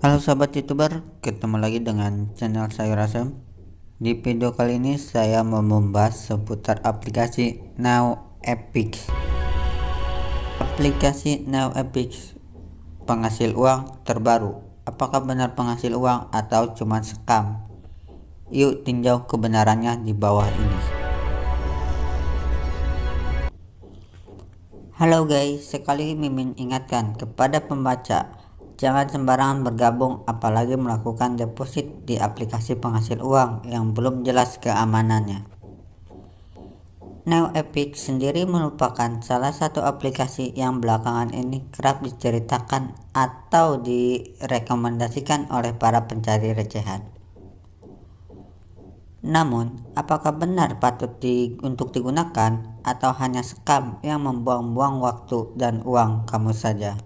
Halo sahabat youtuber, ketemu lagi dengan channel Sayur Rasem. Di video kali ini saya mau membahas seputar aplikasi Now Epic Aplikasi Now Epic Penghasil uang terbaru Apakah benar penghasil uang atau cuma scam? Yuk tinjau kebenarannya di bawah ini Halo guys, sekali mimin ingatkan kepada pembaca Jangan sembarangan bergabung apalagi melakukan deposit di aplikasi penghasil uang yang belum jelas keamanannya. Neo Epic sendiri merupakan salah satu aplikasi yang belakangan ini kerap diceritakan atau direkomendasikan oleh para pencari recehan. Namun, apakah benar patut di, untuk digunakan atau hanya scam yang membuang-buang waktu dan uang kamu saja?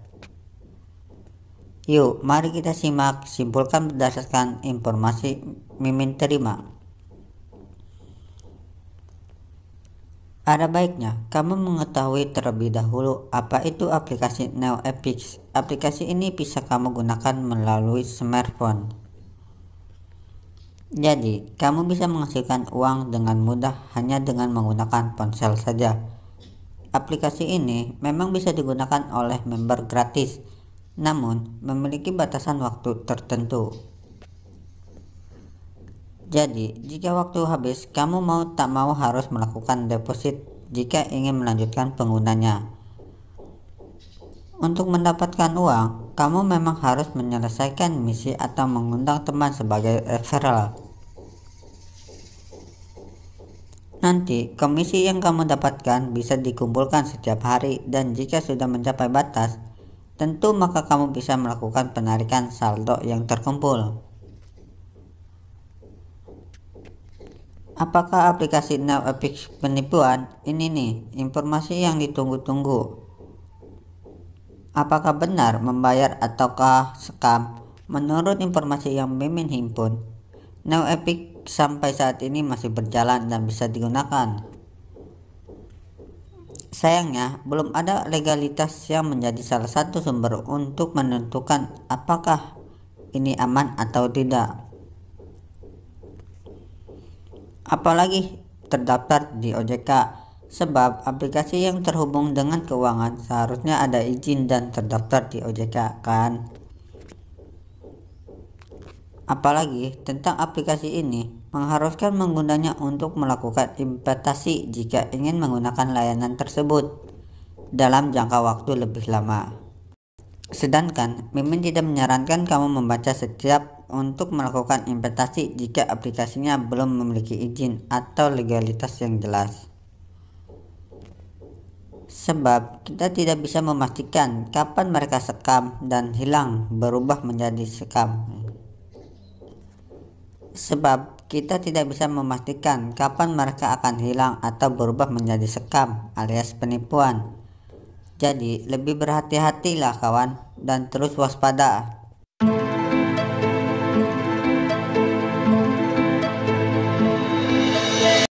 Yuk, mari kita simak simpulkan berdasarkan informasi Mimin terima. Ada baiknya kamu mengetahui terlebih dahulu apa itu aplikasi Epics. Aplikasi ini bisa kamu gunakan melalui smartphone. Jadi, kamu bisa menghasilkan uang dengan mudah hanya dengan menggunakan ponsel saja. Aplikasi ini memang bisa digunakan oleh member gratis namun memiliki batasan waktu tertentu. Jadi, jika waktu habis, kamu mau tak mau harus melakukan deposit jika ingin melanjutkan penggunanya. Untuk mendapatkan uang, kamu memang harus menyelesaikan misi atau mengundang teman sebagai referral. Nanti, komisi yang kamu dapatkan bisa dikumpulkan setiap hari dan jika sudah mencapai batas, tentu maka kamu bisa melakukan penarikan saldo yang terkumpul. Apakah aplikasi Now Epic penipuan? Ini nih, informasi yang ditunggu-tunggu. Apakah benar membayar ataukah scam? Menurut informasi yang Mimin himpun, Now Epic sampai saat ini masih berjalan dan bisa digunakan. Sayangnya, belum ada legalitas yang menjadi salah satu sumber untuk menentukan apakah ini aman atau tidak. Apalagi terdaftar di OJK, sebab aplikasi yang terhubung dengan keuangan seharusnya ada izin dan terdaftar di OJK, kan? Apalagi tentang aplikasi ini mengharuskan menggunanya untuk melakukan investasi jika ingin menggunakan layanan tersebut dalam jangka waktu lebih lama. Sedangkan Mimin tidak menyarankan kamu membaca setiap untuk melakukan investasi jika aplikasinya belum memiliki izin atau legalitas yang jelas. Sebab kita tidak bisa memastikan kapan mereka sekam dan hilang berubah menjadi sekam sebab kita tidak bisa memastikan kapan mereka akan hilang atau berubah menjadi sekam alias penipuan. Jadi, lebih berhati-hatilah kawan dan terus waspada.